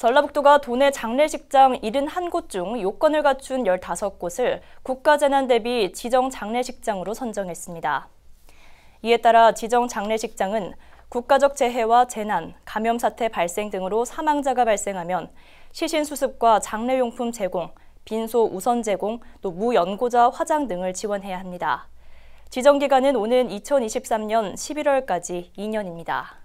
전라북도가 도내 장례식장 71곳 중 요건을 갖춘 15곳을 국가재난 대비 지정 장례식장으로 선정했습니다. 이에 따라 지정 장례식장은 국가적 재해와 재난, 감염 사태 발생 등으로 사망자가 발생하면 시신 수습과 장례용품 제공, 빈소 우선 제공, 또 무연고자 화장 등을 지원해야 합니다. 지정 기간은 오는 2023년 11월까지 2년입니다.